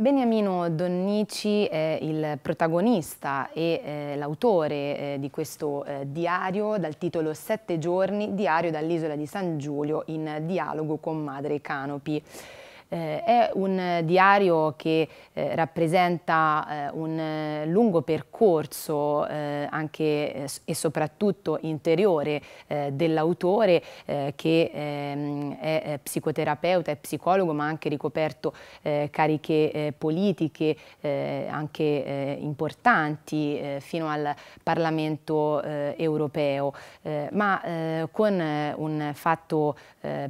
Beniamino Donnici è il protagonista e eh, l'autore eh, di questo eh, diario dal titolo Sette giorni, diario dall'isola di San Giulio in dialogo con Madre Canopi. Eh, è un diario che eh, rappresenta eh, un eh, lungo percorso eh, anche eh, e soprattutto interiore dell'autore che ehm, è psicoterapeuta e psicologo ma ha anche ricoperto cariche politiche anche importanti fino al Parlamento europeo ma con un fatto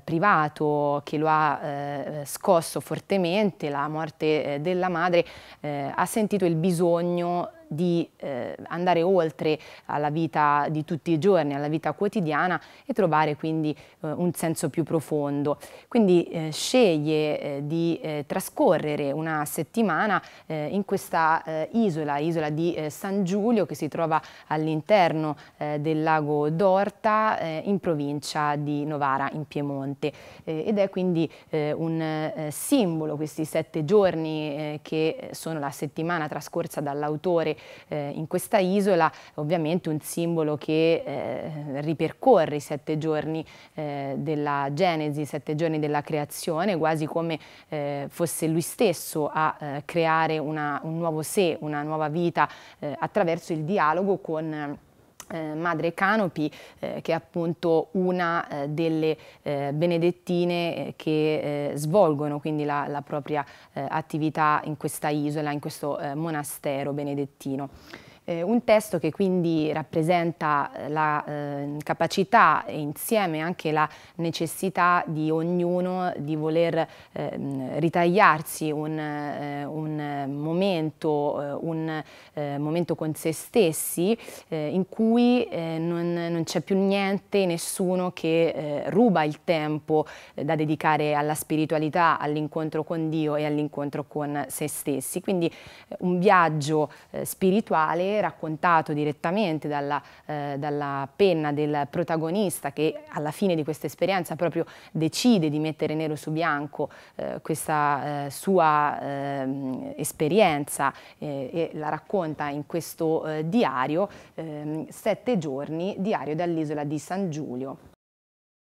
privato che lo ha scoperto scosso fortemente la morte eh, della madre, eh, ha sentito il bisogno di eh, andare oltre alla vita di tutti i giorni, alla vita quotidiana e trovare quindi eh, un senso più profondo. Quindi eh, sceglie eh, di eh, trascorrere una settimana eh, in questa isola, isola di San Giulio che si trova all'interno del lago d'Orta in provincia di Novara in Piemonte ed è quindi un simbolo questi sette giorni che sono la settimana trascorsa dall'autore eh, in questa isola, ovviamente un simbolo che eh, ripercorre i sette giorni eh, della Genesi, i sette giorni della creazione, quasi come eh, fosse lui stesso a eh, creare una, un nuovo sé, una nuova vita eh, attraverso il dialogo con eh, Madre Canopi, eh, che è appunto una eh, delle eh, benedettine eh, che eh, svolgono quindi la, la propria attività in questa isola, in questo monastero benedettino. Eh, un testo che quindi rappresenta eh, la eh, capacità e insieme anche la necessità di ognuno di voler eh, ritagliarsi un, eh, un momento, eh, un momento con se stessi in cui non, non c'è più niente, nessuno che ruba il tempo da dedicare alla spiritualità, all'incontro con Dio e all'incontro con se stessi. Quindi un viaggio spirituale raccontato direttamente dalla, eh, dalla, penna del protagonista che alla fine di questa esperienza proprio decide di mettere nero su bianco eh, questa eh, sua ehm, esperienza eh, e la racconta in questo eh, diario, ehm, Sette giorni, diario dall'isola di San Giulio.